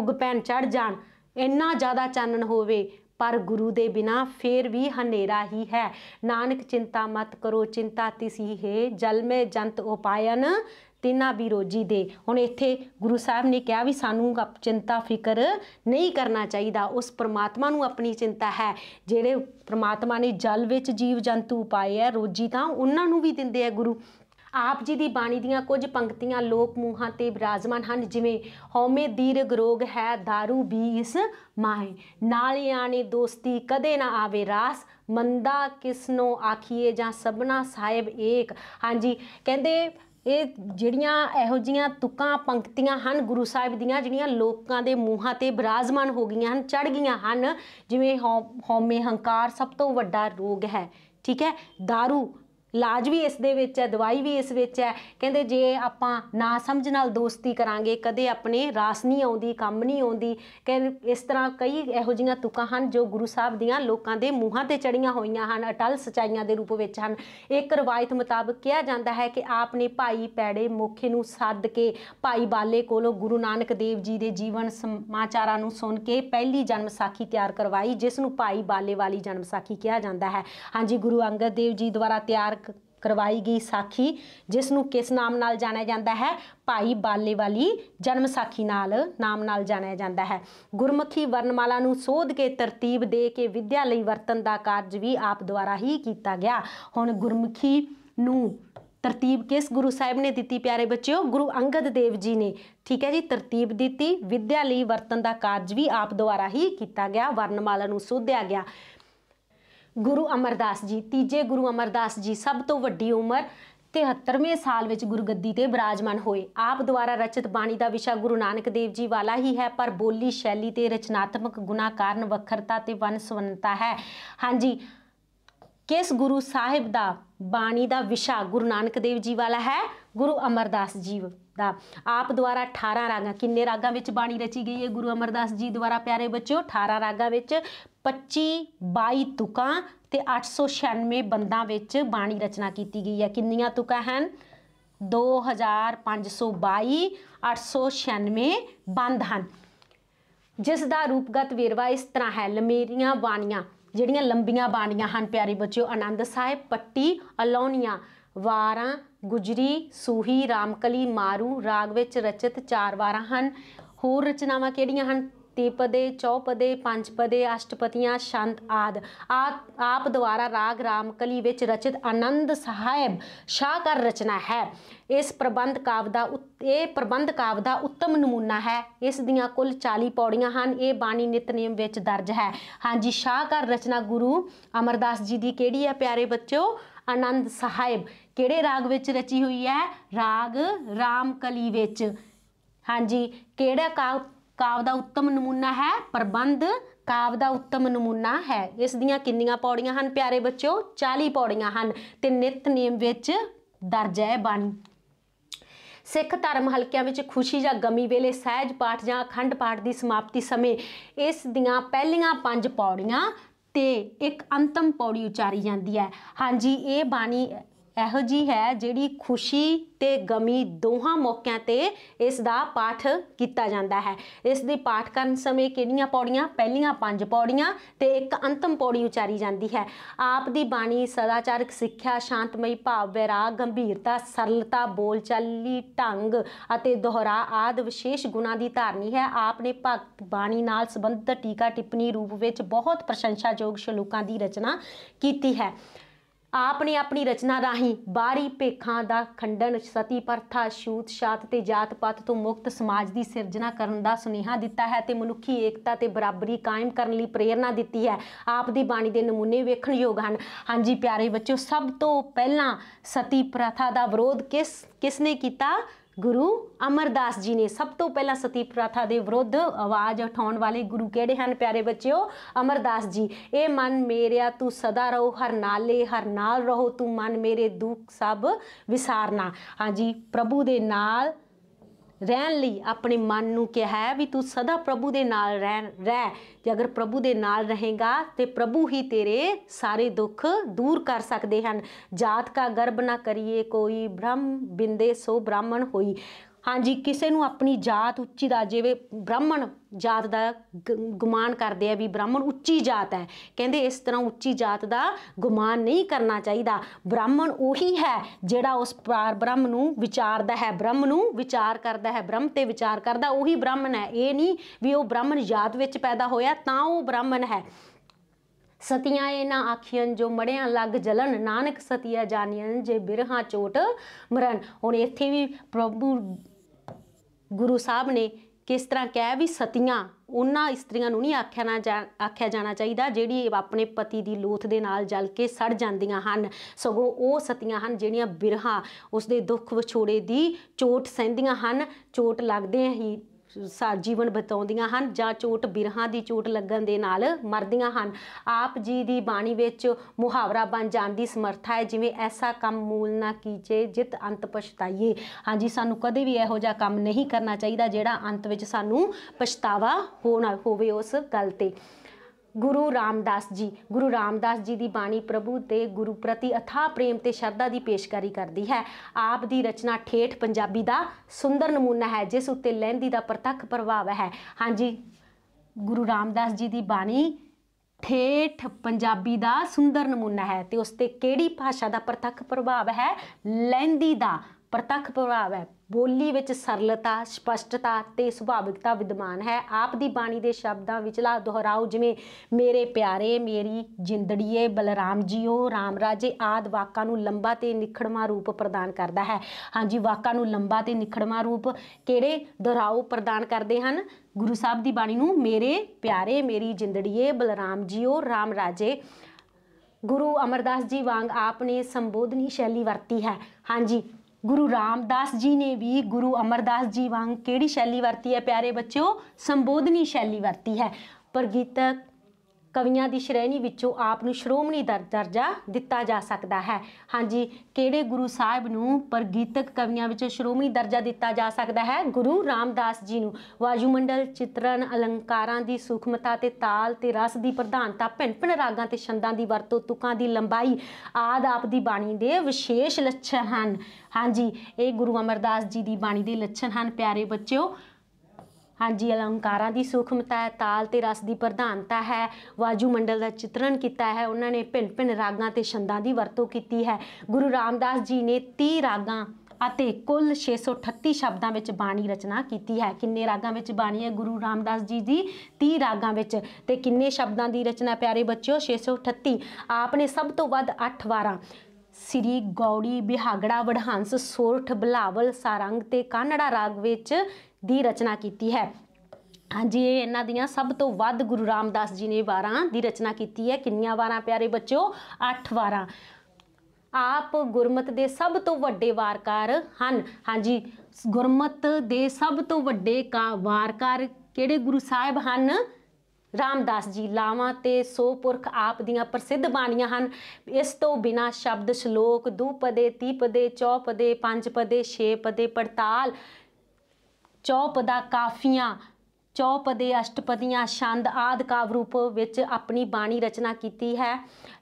ਉਗ ਪੈਣ ਚੜ ਜਾਣ ਇੰਨਾ ਜ਼ਿਆਦਾ ਚਾਨਣ ਹੋਵੇ ਪਰ ਗੁਰੂ ਦੇ ਬਿਨਾ ਫੇਰ ਵੀ ਹਨੇਰਾ ਹੀ ਹੈ ਨਾਨਕ ਚਿੰਤਾ ਮਤ ਕਰੋ ਚਿੰਤਾ ਤਿਸੀ ਹੈ ਜਲ ਮੇ ਜੰਤ ਉਪਾਇਨ ਤਿਨਾ ਰੋਜੀ ਦੇ ਹੁਣ ਇੱਥੇ ਗੁਰੂ ਸਾਹਿਬ ਨੇ ਕਿਹਾ ਵੀ ਸਾਨੂੰ ਚਿੰਤਾ ਫਿਕਰ ਨਹੀਂ ਕਰਨਾ ਚਾਹੀਦਾ ਉਸ ਪ੍ਰਮਾਤਮਾ ਨੂੰ ਆਪਣੀ ਚਿੰਤਾ ਹੈ ਜਿਹੜੇ ਪ੍ਰਮਾਤਮਾ ਨੇ ਜਲ ਵਿੱਚ ਜੀਵ ਜੰਤੂ ਪਾਏ ਆ ਰੋਜੀ ਤਾਂ ਉਹਨਾਂ ਨੂੰ ਵੀ ਦਿੰਦੇ ਆ ਗੁਰੂ ਆਪ ਜੀ ਦੀ ਬਾਣੀ ਦੀਆਂ ਕੁਝ ਪੰਕਤੀਆਂ ਲੋਕ ਮੂੰਹਾਂ ਤੇ ਬਿਰਾਜਮਾਨ ਹਨ ਜਿਵੇਂ ਹਉਮੈ ਦੀਰਗ ਰੋਗ ਹੈ दारू ਵੀ ਇਸ ਮਾਏ ਨਾਲਿਆਂ ਨੇ ਦੋਸਤੀ ਕਦੇ ਨਾ ਆਵੇ ਰਾਸ ਮੰਦਾ ਕਿਸਨੋ ਆਖੀਏ ਜਾਂ ਸਭਨਾ ਸਾਹਿਬ ਏਕ ਹਾਂਜੀ ਕਹਿੰਦੇ ਇਹ ਜਿਹੜੀਆਂ ਇਹੋ ਜੀਆਂ ਤੁਕਾਂ ਪੰਕਤੀਆਂ ਹਨ ਗੁਰੂ ਸਾਹਿਬ ਦੀਆਂ ਜਿਹੜੀਆਂ ਲੋਕਾਂ ਦੇ ਮੂੰਹਾਂ ਤੇ ਬਿਰਾਜਮਾਨ ਹੋ ਗਈਆਂ ਹਨ ਚੜ ਗਈਆਂ ਹਨ ਜਿਵੇਂ ਹਉਮੈ ਹੰਕਾਰ ਸਭ ਤੋਂ ਵੱਡਾ ਰੋਗ ਹੈ ਠੀਕ ਹੈ दारू ਇਲਾਜ ਵੀ ਇਸ ਦੇ ਵਿੱਚ ਹੈ ਦਵਾਈ ਵੀ ਇਸ ਵਿੱਚ ਹੈ ਕਹਿੰਦੇ ਜੇ ਆਪਾਂ ਨਾ ਸਮਝ ਨਾਲ ਦੋਸਤੀ ਕਰਾਂਗੇ ਕਦੇ ਆਪਣੇ ਰਾਸ ਨਹੀਂ ਆਉਂਦੀ ਕੰਮ ਨਹੀਂ ਆਉਂਦੀ ਕਿ ਇਸ ਤਰ੍ਹਾਂ ਕਈ ਇਹੋ ਜੀਆਂ ਤੁਕਾਂ ਹਨ ਜੋ ਗੁਰੂ ਸਾਹਿਬ ਦੀਆਂ ਲੋਕਾਂ ਦੇ ਮੂੰਹਾਂ ਤੇ ਚੜੀਆਂ ਹੋਈਆਂ ਹਨ ਅਟਲ ਸਚਾਈਆਂ ਦੇ ਰੂਪ ਵਿੱਚ ਹਨ ਇੱਕ ਰਵਾਇਤ ਮੁਤਾਬਕ ਕਿਹਾ ਜਾਂਦਾ ਹੈ ਕਿ ਆਪ ਨੇ ਭਾਈ ਪੈੜੇ ਮੋਖੇ ਨੂੰ ਸੱਦ ਕੇ ਭਾਈ ਬਾਲੇ ਕੋਲੋਂ ਗੁਰੂ ਨਾਨਕ ਦੇਵ ਜੀ ਦੇ ਜੀਵਨ ਸਮਾਚਾਰਾਂ ਨੂੰ ਸੁਣ ਕੇ ਪਹਿਲੀ ਜਨਮ ਸਾਖੀ ਤਿਆਰ ਕਰਵਾਈ ਜਿਸ ਨੂੰ ਭਾਈ ਬਾਲੇ ਵਾਲੀ ਜਨਮ ਸਾਖੀ ਕਿਹਾ ਜਾਂਦਾ ਹੈ ਹਾਂਜੀ ਗੁਰੂ ਅੰਗਦ ਦੇਵ ਜੀ ਦੁਆਰਾ ਤਿਆਰ ਕਰਵਾਈ ਗਈ ਸਾਖੀ ਜਿਸ ਨੂੰ ਕਿਸ ਨਾਮ ਨਾਲ ਜਾਣਿਆ ਜਾਂਦਾ ਹੈ ਭਾਈ ਬਾਲੇ ਵਾਲੀ ਜਨਮ ਸਾਖੀ ਨਾਲ ਨਾਮ ਨਾਲ ਜਾਣਿਆ ਜਾਂਦਾ ਹੈ ਗੁਰਮੁਖੀ ਵਰਨਮਾਲਾ ਨੂੰ ਸੋਧ ਕੇ ਤਰਤੀਬ ਦੇ ਕੇ ਵਿਦਿਆ ਲਈ ਵਰਤਨ ਦਾ ਕਾਰਜ ਵੀ ਆਪ ਦੁਆਰਾ ਹੀ ਕੀਤਾ ਗਿਆ ਹੁਣ ਗੁਰਮੁਖੀ ਨੂੰ ਤਰਤੀਬ ਕਿਸ ਗੁਰੂ ਸਾਹਿਬ ਨੇ ਦਿੱਤੀ ਪਿਆਰੇ ਬੱਚਿਓ ਗੁਰੂ ਅੰਗਦ ਦੇਵ ਜੀ ਨੇ ਠੀਕ ਹੈ ਜੀ ਤਰਤੀਬ ਦਿੱਤੀ ਵਿਦਿਆ ਲਈ ਵਰਤਨ ਦਾ ਕਾਰਜ ਵੀ ਆਪ ਦੁਆਰਾ ਹੀ ਕੀਤਾ ਗਿਆ ਵਰਨਮਾਲਾ ਨੂੰ ਸੋਧਿਆ ਗਿਆ ਗੁਰੂ ਅਮਰਦਾਸ ਜੀ ਤੀਜੇ ਗੁਰੂ ਅਮਰਦਾਸ ਜੀ ਸਭ ਤੋਂ ਵੱਡੀ ਉਮਰ 73ਵੇਂ ਸਾਲ ਵਿੱਚ ਗੁਰਗੱਦੀ ਤੇ ਬਿਰਾਜਮਾਨ ਹੋਏ ਆਪ ਦੁਆਰਾ ਰਚਿਤ ਬਾਣੀ ਦਾ ਵਿਸ਼ਾ ਗੁਰੂ ਨਾਨਕ ਦੇਵ ਜੀ ਵਾਲਾ ਹੀ ਹੈ ਪਰ ਬੋਲੀ ਸ਼ੈਲੀ ਤੇ ਰਚਨਾਤਮਕ ਗੁਣਾ ਕਾਰਨ ਵੱਖਰਤਾ ਤੇ ਵੰਸਵੰਨਤਾ ਹੈ ਹਾਂਜੀ ਕਿਸ ਗੁਰੂ ਸਾਹਿਬ ਦਾ ਬਾਣੀ ਦਾ ਵਿਸ਼ਾ ਗੁਰੂ ਨਾਨਕ ਦੇਵ ਜੀ ਵਾਲਾ ਹੈ ਗੁਰੂ ਅਮਰਦਾਸ ਜੀ ਦਾ ਆਪ ਦੁਆਰਾ 18 ਰਾਗਾਂ ਕਿੰਨੇ ਰਾਗਾਂ ਵਿੱਚ ਬਾਣੀ ਰਚੀ ਗਈ ਹੈ ਗੁਰੂ ਅਮਰਦਾਸ ਜੀ ਦੁਆਰਾ ਪਿਆਰੇ ਬੱਚਿਓ 18 ਰਾਗਾਂ ਵਿੱਚ 25 22 ਤੁਕਾਂ ਤੇ 896 ਬੰਦਾਂ ਵਿੱਚ ਬਾਣੀ ਰਚਨਾ ਕੀਤੀ ਗਈ ਹੈ ਕਿੰਨੀਆਂ ਤੁਕਾਂ ਹਨ 2522 896 ਬੰਦ ਹਨ ਜਿਸ ਦਾ ਰੂਪਗਤ ਵੇਰਵਾ ਇਸ ਤਰ੍ਹਾਂ ਹੈ ਲਮੇਰੀਆਂ ਬਾਣੀਆਂ ਜਿਹੜੀਆਂ ਲੰਬੀਆਂ ਬਾਣੀਆਂ ਹਨ ਪਿਆਰੇ ਬੱਚਿਓ ਆਨੰਦ ਸਾਹਿਬ ਪੱਟੀ ਅਲੌਨੀਆਂ ਵਾਰਾਂ ਗੁਜਰੀ ਸੂਹੀ ਰਾਮਕਲੀ ਮਾਰੂ ਰਾਗ ਵਿੱਚ ਰਚਿਤ ਚਾਰ ਵਾਰਾਂ ਹਨ ਹੋਰ ਰਚਨਾਵਾਂ ਕਿਹੜੀਆਂ ਹਨ ਤੀਪਦੇ ਚੌਪਦੇ ਪੰਜਪਦੇ ਅਸ਼ਟਪਤੀਆਂ ਸ਼ੰਤ ਆਦ ਆਪ ਦੁਆਰਾ ਰਾਗ ਰਾਮਕਲੀ ਵਿੱਚ ਰਚਿਤ ਆਨੰਦ ਸਾਹਿਬ ਸ਼ਾਕਰ ਰਚਨਾ ਹੈ ਇਸ ਪ੍ਰਬੰਧ ਕਾਵ ਦਾ ਇਹ ਪ੍ਰਬੰਧ ਕਾਵ ਦਾ ਉੱਤਮ ਨਮੂਨਾ ਹੈ ਇਸ ਦੀਆਂ ਕੁੱਲ 40 ਪੌੜੀਆਂ ਹਨ ਇਹ ਬਾਣੀ ਨਿਤਨੇਮ ਵਿੱਚ ਦਰਜ ਹੈ ਹਾਂਜੀ ਸ਼ਾਕਰ ਰਚਨਾ ਗੁਰੂ ਅਮਰਦਾਸ ਜੀ ਦੀ ਕਿਹੜੀ ਹੈ ਪਿਆਰੇ ਬੱਚਿਓ ਆਨੰਦ ਸਾਹਿਬ ਕਿਹੜੇ ਰਾਗ ਵਿੱਚ ਰਚੀ ਹੋਈ ਹੈ ਰਾਗ ਰਾਮਕਲੀ ਵਿੱਚ ਹਾਂਜੀ ਕਿਹੜਾ ਕਾਵ ਕਾਵ ਦਾ ਉੱਤਮ ਨਮੂਨਾ ਹੈ ਪ੍ਰਬੰਧ ਕਾਵ ਦਾ ਉੱਤਮ ਨਮੂਨਾ ਹੈ ਇਸ ਦੀਆਂ ਕਿੰਨੀਆਂ ਪੌੜੀਆਂ ਹਨ ਪਿਆਰੇ ਬੱਚਿਓ 40 ਪੌੜੀਆਂ ਹਨ ਤੇ ਨਿਤ ਨੇਮ ਵਿੱਚ ਦਰਜ ਹੈ ਬਾਣੀ ਸਿੱਖ ਧਰਮ ਹਲਕਿਆਂ ਵਿੱਚ ਖੁਸ਼ੀ ਜਾਂ ਗਮੀ ਵੇਲੇ ਸਹਿਜ ਪਾਠ ਜਾਂ ਅਖੰਡ ਪਾਠ ਦੀ ਸਮਾਪਤੀ ਸਮੇਂ ਇਸ ਦੀਆਂ ਪਹਿਲੀਆਂ ਪੰਜ ਪੌੜੀਆਂ ਤੇ ਇੱਕ ਅੰਤਮ ਪੌੜੀ ਉਚਾਰੀ ਜਾਂਦੀ ਹੈ ਹਾਂਜੀ ਇਹ ਬਾਣੀ ਇਹੋ ਜੀ ਹੈ ਜਿਹੜੀ ਖੁਸ਼ੀ ਤੇ ਗਮੀ ਦੋਹਾਂ ਮੌਕਿਆਂ ਤੇ ਇਸ ਦਾ ਪਾਠ ਕੀਤਾ ਜਾਂਦਾ ਹੈ ਇਸ ਦੀ ਪਾਠ ਕਰਨ ਸਮੇਂ ਕਿਹੜੀਆਂ ਪੌੜੀਆਂ ਪਹਿਲੀਆਂ ਪੰਜ ਪੌੜੀਆਂ ਤੇ ਇੱਕ ਅੰਤਮ ਪੌੜੀ ਉਚਾਰੀ ਜਾਂਦੀ ਹੈ ਆਪ ਦੀ ਬਾਣੀ ਸਦਾਚਾਰਕ ਸਿੱਖਿਆ ਸ਼ਾਂਤਮਈ ਭਾਵ ਵਿਰਾਗ ਗੰਭੀਰਤਾ ਸਰਲਤਾ ਬੋਲਚਾਲੀ ਢੰਗ ਅਤੇ ਦੁਹਰਾ ਆਦ ਵਿਸ਼ੇਸ਼ ਗੁਣਾਂ ਦੀ ਧਾਰਨੀ ਹੈ ਆਪ ਨੇ ਭਗਤ ਬਾਣੀ ਨਾਲ ਸੰਬੰਧਿਤ ਟੀਕਾ ਟਿੱਪਣੀ ਰੂਪ ਵਿੱਚ ਬਹੁਤ ਪ੍ਰਸ਼ੰਸਾਯੋਗ ਸ਼ਲੋਕਾਂ ਦੀ ਰਚਨਾ ਕੀਤੀ ਹੈ ਆਪ ਨੇ ਆਪਣੀ ਰਚਨਾ ਰਾਹੀਂ ਬਾਹਰੀ ਪੇਖਾਂ ਦਾ ਖੰਡਨ ਸਤੀ ਪਰਥਾ ਛੂਤ-ਛਾਤ ਤੇ ਜਾਤ-ਪਾਤ ਤੋਂ ਮੁਕਤ ਸਮਾਜ ਦੀ ਸਿਰਜਣਾ ਕਰਨ ਦਾ ਸੁਨੇਹਾ ਦਿੱਤਾ ਹੈ ਤੇ ਮਨੁੱਖੀ ਏਕਤਾ ਤੇ ਬਰਾਬਰੀ ਕਾਇਮ ਕਰਨ ਲਈ ਪ੍ਰੇਰਣਾ ਦਿੱਤੀ ਹੈ ਆਪ ਦੀ ਬਾਣੀ ਦੇ ਨਮੂਨੇ ਵੇਖਣ ਯੋਗ ਹਨ ਹਾਂਜੀ ਪਿਆਰੇ ਬੱਚਿਓ ਸਭ ਤੋਂ ਪਹਿਲਾਂ ਸਤੀ ਪ੍ਰਥਾ ਦਾ ਵਿਰੋਧ ਕਿਸ ਕਿਸ ਨੇ ਕੀਤਾ ਗੁਰੂ ਅਮਰਦਾਸ ਜੀ ਨੇ ਸਭ ਤੋਂ ਪਹਿਲਾਂ ਸਤੀ ਪ੍ਰਥਾ ਦੇ ਵਿਰੁੱਧ ਆਵਾਜ਼ ਉਠਾਉਣ ਵਾਲੇ ਗੁਰੂ ਕਿਹੜੇ ਹਨ ਪਿਆਰੇ ਬੱਚਿਓ ਅਮਰਦਾਸ ਜੀ ਇਹ ਮਨ ਮੇਰਿਆ ਤੂੰ ਸਦਾ ਰਹੋ ਹਰ ਨਾਲੇ ਹਰ ਨਾਲ ਰਹੋ ਤੂੰ ਮਨ ਮੇਰੇ ਦੁੱਖ ਸਭ ਵਿਸਾਰਨਾ ਹਾਂਜੀ ਪ੍ਰਭੂ ਦੇ ਨਾਲ ਰਹਿਣ ਲਈ ਆਪਣੇ ਮਨ ਨੂੰ ਕਿਹਾ ਹੈ ਵੀ ਤੂੰ ਸਦਾ ਪ੍ਰਭੂ ਦੇ ਨਾਲ ਰਹਿ ਰਹਿ ਜੇ ਅਗਰ ਪ੍ਰਭੂ ਦੇ ਨਾਲ ਰਹੇਗਾ ਤੇ ਪ੍ਰਭੂ ਹੀ ਤੇਰੇ ਸਾਰੇ ਦੁੱਖ ਦੂਰ ਕਰ ਸਕਦੇ ਹਨ ਜਾਤ ਕਾ ਗਰਬ ਨਾ ਕਰੀਏ ਕੋਈ ਬ੍ਰਹਮ ਬਿੰਦੇ ਸੋ ਬ੍ਰਾਹਮਣ ਹੋਈ ਹਾਂਜੀ ਕਿਸੇ ਨੂੰ ਆਪਣੀ ਜਾਤ ਉੱਚੀ ਦਾ ਜਿਵੇਂ ਬ੍ਰਾਹਮਣ ਜਾਤ ਦਾ ਗੁਮਾਨ ਕਰਦੇ ਆ ਵੀ ਬ੍ਰਾਹਮਣ ਉੱਚੀ ਜਾਤ ਹੈ ਕਹਿੰਦੇ ਇਸ ਤਰ੍ਹਾਂ ਉੱਚੀ ਜਾਤ ਦਾ ਗੁਮਾਨ ਨਹੀਂ ਕਰਨਾ ਚਾਹੀਦਾ ਬ੍ਰਾਹਮਣ ਉਹੀ ਹੈ ਜਿਹੜਾ ਉਸ ਪਾਰ ਬ੍ਰਹਮ ਨੂੰ ਵਿਚਾਰਦਾ ਹੈ ਬ੍ਰਹਮ ਨੂੰ ਵਿਚਾਰ ਕਰਦਾ ਹੈ ਬ੍ਰਹਮ ਤੇ ਵਿਚਾਰ ਕਰਦਾ ਉਹੀ ਬ੍ਰਾਹਮਣ ਹੈ ਇਹ ਨਹੀਂ ਵੀ ਉਹ ਬ੍ਰਾਹਮਣ ਜਾਤ ਵਿੱਚ ਪੈਦਾ ਹੋਇਆ ਤਾਂ ਉਹ ਬ੍ਰਾਹਮਣ ਹੈ ਸਤੀਆਂ ਇਹਨਾਂ ਆਖੀਆਂ ਜੋ ਮੜਿਆਂ ਲੱਗ ਜਲਨ ਨਾਨਕ ਸਤੀਆ ਜਾਣੀਆਂ ਜੇ ਬਿਰਹਾ ਚੋਟ ਮਰਨ ਹੁਣ ਇੱਥੇ ਵੀ ਪ੍ਰਭੂ ਗੁਰੂ ਸਾਹਿਬ ਨੇ ਕਿਸ ਤਰ੍ਹਾਂ ਕਹਿ ਵੀ ਸਤੀਆਂ ਉਹਨਾਂ ਇਸਤਰੀਆਂ ਨੂੰ ਨਹੀਂ ਆਖਿਆ ਨਾ ਆਖਿਆ ਜਾਣਾ ਚਾਹੀਦਾ ਜਿਹੜੀ ਆਪਣੇ ਪਤੀ ਦੀ ਲੋਥ ਦੇ ਨਾਲ ਜਲ ਕੇ ਸੜ ਜਾਂਦੀਆਂ ਹਨ ਸਗੋਂ ਉਹ ਸਤੀਆਂ ਹਨ ਜਿਹੜੀਆਂ ਬਿਰਹਾ ਉਸ ਦੇ ਦੁੱਖ ਵਿਛੋੜੇ ਦੀ ਚੋਟ ਸਹਿੰਦੀਆਂ ਹਨ ਚੋਟ ਲੱਗਦੇ ਹੀ ਸਾ ਜੀਵਨ ਬਤਾਉਂਦੀਆਂ ਹਨ ਜਾਂ ਚੋਟ ਬਿਰਹਾ ਦੀ ਚੋਟ ਲੱਗਣ ਦੇ ਨਾਲ ਮਰਦੀਆਂ ਹਨ ਆਪ ਜੀ ਦੀ ਬਾਣੀ ਵਿੱਚ ਮੁਹਾਵਰਾ ਬਣ ਜਾਣ ਦੀ ਸਮਰੱਥਾ ਹੈ ਜਿਵੇਂ ਐਸਾ ਕੰਮ ਮੂਲ ਨਾ ਕੀਜੇ ਜਿਤ ਅੰਤ ਪਛਤਾਈਏ ਹਾਂਜੀ ਸਾਨੂੰ ਕਦੇ ਵੀ ਇਹੋ ਜਿਹਾ ਕੰਮ ਨਹੀਂ ਕਰਨਾ ਚਾਹੀਦਾ ਜਿਹੜਾ ਅੰਤ ਵਿੱਚ ਸਾਨੂੰ ਪਛਤਾਵਾ ਹੋਣਾ ਹੋਵੇ ਉਸ ਗੱਲ ਤੇ ਗੁਰੂ ਰਾਮਦਾਸ ਜੀ ਗੁਰੂ ਰਾਮਦਾਸ ਜੀ ਦੀ ਬਾਣੀ ਪ੍ਰਭੂ ਤੇ ਗੁਰੂ ਪ੍ਰਤੀ ਅਥਾ ਪ੍ਰੇਮ ਤੇ ਸ਼ਰਧਾ ਦੀ ਪੇਸ਼ਕਾਰੀ ਕਰਦੀ ਹੈ ਆਪ ਦੀ ਰਚਨਾ ਠੇਠ ਪੰਜਾਬੀ ਦਾ ਸੁੰਦਰ ਨਮੂਨਾ ਹੈ ਜਿਸ ਉੱਤੇ ਲਹਿੰਦੀ ਦਾ ਪ੍ਰਤੱਖ ਪ੍ਰਭਾਵ ਹੈ ਹਾਂਜੀ ਗੁਰੂ ਰਾਮਦਾਸ ਜੀ ਦੀ ਬਾਣੀ ਠੇਠ ਪੰਜਾਬੀ ਦਾ ਸੁੰਦਰ ਨਮੂਨਾ ਹੈ ਤੇ ਉਸ ਤੇ ਕਿਹੜੀ ਭਾਸ਼ਾ ਦਾ ਪ੍ਰਤੱਖ ਪ੍ਰਭਾਵ ਹੈ ਲਹਿੰਦੀ ਦਾ ਪ੍ਰਤੱਖ ਪ੍ਰਭਾਵ ਹੈ ਬੋਲੀ ਵਿੱਚ ਸਰਲਤਾ ਸਪਸ਼ਟਤਾ ਤੇ ਸੁਭਾਵਿਕਤਾ ਵਿਦਮਾਨ ਹੈ ਆਪ ਦੀ ਬਾਣੀ ਦੇ ਸ਼ਬਦਾਂ ਵਿਚਲਾ ਦੁਹਰਾਓ ਜਿਵੇਂ ਮੇਰੇ ਪਿਆਰੇ ਮੇਰੀ ਜਿੰਦੜੀਏ ਬਲਰਾਮ ਜੀਓ ਰਾਮ ਰਾਜੇ ਆਦ ਵਾਕਾਂ ਨੂੰ ਲੰਬਾ ਤੇ ਨਿਖੜਵਾ ਰੂਪ ਪ੍ਰਦਾਨ ਕਰਦਾ ਹੈ ਹਾਂਜੀ ਵਾਕਾਂ ਨੂੰ ਲੰਬਾ ਤੇ ਨਿਖੜਵਾ ਰੂਪ ਕਿਹੜੇ ਦੁਹਰਾਓ ਪ੍ਰਦਾਨ ਕਰਦੇ ਹਨ ਗੁਰੂ ਸਾਹਿਬ ਦੀ ਬਾਣੀ ਨੂੰ ਮੇਰੇ ਪਿਆਰੇ ਮੇਰੀ ਜਿੰਦੜੀਏ ਬਲਰਾਮ ਜੀਓ ਰਾਮ ਰਾਜੇ ਗੁਰੂ ਅਮਰਦਾਸ ਜੀ ਵਾਂਗ ਆਪ ਨੇ ਸੰਬੋਧਨੀ ਸ਼ੈਲੀ ਵਰਤੀ ਹੈ ਹਾਂਜੀ ਗੁਰੂ ਰਾਮਦਾਸ ਜੀ ਨੇ ਵੀ ਗੁਰੂ ਅਮਰਦਾਸ ਜੀ ਵਾਂਗ ਕਿਹੜੀ ਸ਼ੈਲੀ ਵਰਤੀ ਹੈ ਪਿਆਰੇ ਬੱਚਿਓ ਸੰਬੋਧਨੀ ਸ਼ੈਲੀ ਵਰਤੀ ਹੈ ਪਰ ਗੀਤਕ ਕਵੀਆਂ ਦੀ ਸ਼੍ਰੇਣੀ ਵਿੱਚੋਂ ਆਪ ਨੂੰ ਸ਼੍ਰੋਮਣੀ ਦਰਜਾ ਦਿੱਤਾ ਜਾ ਸਕਦਾ ਹੈ ਹਾਂਜੀ ਕਿਹੜੇ ਗੁਰੂ ਸਾਹਿਬ ਨੂੰ ਪ੍ਰਗੀਤਕ ਕਵੀਆਂ ਵਿੱਚ ਸ਼੍ਰੋਮਣੀ ਦਰਜਾ ਦਿੱਤਾ ਜਾ ਸਕਦਾ ਹੈ ਗੁਰੂ ਰਾਮਦਾਸ ਜੀ ਨੂੰ ਵਾਯੂਮੰਡਲ ਚਿਤਰਨ ਅਲੰਕਾਰਾਂ ਦੀ ਸੂਖਮਤਾ ਤੇ ਤਾਲ ਤੇ ਰਸ ਦੀ ਪ੍ਰਧਾਨਤਾ ਭਿੰਨ-ਭਿੰਨ ਰਾਗਾਂ ਤੇ ਛੰਦਾਂ ਦੀ ਵਰਤੋਂ ਤੁਕਾਂ ਦੀ ਲੰਬਾਈ ਆਦ ਆਪ ਦੀ ਬਾਣੀ ਦੇ ਵਿਸ਼ੇਸ਼ ਲੱਛਣ ਹਨ ਹਾਂਜੀ ਇਹ ਗੁਰੂ ਅਮਰਦਾਸ ਜੀ ਦੀ ਬਾਣੀ ਦੇ ਲੱਛਣ ਹਨ ਪਿਆਰੇ ਬੱਚਿਓ ਹਾਂਜੀ ਅਲੰਕਾਰਾਂ ਦੀ ਸੂਖਮਤਾ ਹੈ ਤਾਲ ਤੇ ਰਸ ਦੀ ਪ੍ਰਧਾਨਤਾ ਹੈ ਵਾਜੂ ਮੰਡਲ ਦਾ ਚਿਤਰਣ ਕੀਤਾ ਹੈ ਉਹਨਾਂ ਨੇ ਭਿੰਨ ਭਿੰਨ ਰਾਗਾਂ ਤੇ ਛੰਦਾਂ ਦੀ ਵਰਤੋਂ ਕੀਤੀ ਹੈ ਗੁਰੂ ਰਾਮਦਾਸ ਜੀ ਨੇ 30 ਰਾਗਾਂ ਅਤੇ ਕੁੱਲ 638 ਸ਼ਬਦਾਂ ਵਿੱਚ ਬਾਣੀ ਰਚਨਾ ਕੀਤੀ ਹੈ ਕਿੰਨੇ ਰਾਗਾਂ ਵਿੱਚ ਬਾਣੀ ਹੈ ਗੁਰੂ ਰਾਮਦਾਸ ਜੀ ਦੀ 30 ਰਾਗਾਂ ਵਿੱਚ ਤੇ ਕਿੰਨੇ ਸ਼ਬਦਾਂ ਦੀ ਰਚਨਾ ਪਿਆਰੇ ਬੱਚਿਓ 638 ਆਪ ਨੇ ਸਭ ਤੋਂ ਵੱਧ 8 ਵਾਰਾਂ ਸ੍ਰੀ ਗੌੜੀ ਬਿਹਾਗੜਾ ਵਡਹੰਸ ਸੋਰਠ ਬਲਾਵਲ ਸਾਰੰਗ ਤੇ ਕਾਨੜਾ ਰਾਗ ਵਿੱਚ ਦੀ ਰਚਨਾ ਕੀਤੀ ਹੈ ਹਾਂਜੀ ਇਹ ਇਹਨਾਂ ਦੀਆਂ ਸਭ ਤੋਂ ਵੱਧ ਗੁਰੂ ਰਾਮਦਾਸ ਜੀ ਨੇ ਵਾਰਾਂ ਦੀ ਰਚਨਾ ਕੀਤੀ ਹੈ ਕਿੰਨੀਆਂ ਵਾਰਾਂ ਪਿਆਰੇ ਬੱਚਿਓ 8 ਵਾਰਾਂ ਆਪ ਗੁਰਮਤ ਦੇ ਸਭ ਤੋਂ ਵੱਡੇ ਵਾਰਕਾਰ ਹਨ ਹਾਂਜੀ ਗੁਰਮਤ ਦੇ ਸਭ ਤੋਂ ਵੱਡੇ ਕਾ ਵਾਰਕਾਰ ਕਿਹੜੇ ਗੁਰੂ ਸਾਹਿਬ ਹਨ ਰਾਮਦਾਸ ਜੀ ਲਾਵਾਂ ਤੇ ਸੋ ਪੁਰਖ ਆਪ ਦੀਆਂ ਪ੍ਰਸਿੱਧ ਬਾਣੀਆਂ ਹਨ ਇਸ ਤੋਂ ਬਿਨਾ ਸ਼ਬਦ ਸ਼ਲੋਕ ਦੂਪਦੇ ਤੀਪਦੇ ਚੌਪਦੇ ਪੰਜਪਦੇ ਛੇਪਦੇ ਪੜਤਾਲ ਚੌਪਦਾ ਕਾਫੀਆਂ ਚੌਪਦੇ ਅਸ਼ਟਪਦੀਆਂ ਛੰਦ ਆਦ ਕਾਵ ਰੂਪ ਵਿੱਚ ਆਪਣੀ ਬਾਣੀ ਰਚਨਾ ਕੀਤੀ ਹੈ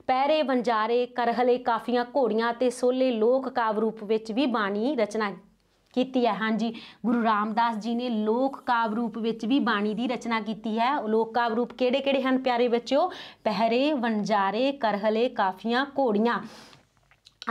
ਪੈਰੇ ਵੰਜਾਰੇ ਕਰਹਲੇ ਕਾਫੀਆਂ ਘੋੜੀਆਂ ਤੇ ਸੋਲੇ ਲੋਕ ਕਾਵ ਰੂਪ ਵਿੱਚ ਵੀ ਬਾਣੀ ਰਚਨਾ ਕੀਤੀ ਹੈ ਹਾਂਜੀ ਗੁਰੂ ਰਾਮਦਾਸ ਜੀ ਨੇ ਲੋਕ ਕਾਵ ਰੂਪ ਵਿੱਚ ਵੀ ਬਾਣੀ ਦੀ ਰਚਨਾ ਕੀਤੀ ਹੈ ਲੋਕ ਕਾਵ ਰੂਪ ਕਿਹੜੇ-ਕਿਹੜੇ ਹਨ ਪਿਆਰੇ ਬੱਚਿਓ ਪਹਿਰੇ ਵਣਜਾਰੇ ਕਰਹਲੇ ਕਾਫੀਆਂ ਘੋੜੀਆਂ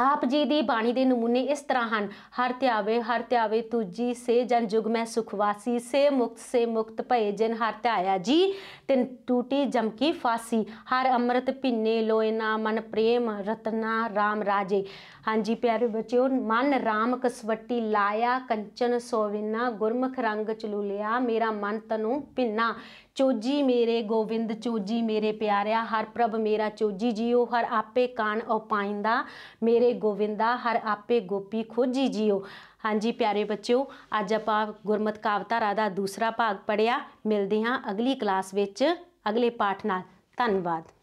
ਆਪ ਜੀ ਦੀ ਬਾਣੀ ਦੇ ਨਮੂਨੇ ਇਸ ਤਰ੍ਹਾਂ ਹਨ ਹਰ ਧਿਆਵੇ ਹਰ ਧਿਆਵੇ ਤੁਜੀ ਸੇ ਜਨ ਜੁਗ ਮੈਂ ਸੁਖਵਾਸੀ ਸੇ ਮੁਕਤ ਸੇ ਮੁਕਤ ਭਏ ਜਨ ਹਰ ਧਾਇਆ ਜੀ ਤਿੰਨ ਟੂਟੀ ਜਮਕੀ ਫਾਸੀ ਹਰ ਅੰਮ੍ਰਿਤ ਪਿੰਨੇ ਲੋਏ ਨਾ ਮਨ ਪ੍ਰੇਮ ਰਤਨਾ RAM ਰਾਜੇ ਹਾਂਜੀ ਪਿਆਰੇ ਬੱਚਿਓ ਮਨ RAM ਕਸਵੱਟੀ ਲਾਇਆ ਕੰਚਨ ਸੋਵਿਨਾ ਗੁਰਮਖ ਰੰਗ ਚਲੂ ਲਿਆ ਮੇਰਾ ਮਨ ਤਨੂ ਪਿੰਨਾ ਚੋਜੀ ਮੇਰੇ ਗੋਵਿੰਦ ਚੋਜੀ ਮੇਰੇ ਪਿਆਰਿਆ ਹਰ ਪ੍ਰਭ ਮੇਰਾ ਚੋਜੀ ਜੀਓ ਹਰ ਆਪੇ ਕਾਨ ਉਪਾਇੰਦਾ ਮੇਰੇ ਗੋਵਿੰਦਾ ਹਰ ਆਪੇ ਗੋਪੀ ਖੋਜੀ ਜੀਓ ਹਾਂਜੀ ਪਿਆਰੇ ਬੱਚਿਓ ਅੱਜ ਆਪਾਂ ਗੁਰਮਤ ਕਾਵਤਾ ਦਾ ਦੂਸਰਾ ਭਾਗ ਪੜਿਆ ਮਿਲਦੇ ਹਾਂ ਅਗਲੀ ਕਲਾਸ ਵਿੱਚ ਅਗਲੇ ਪਾਠ ਨਾਲ ਧੰਨਵਾਦ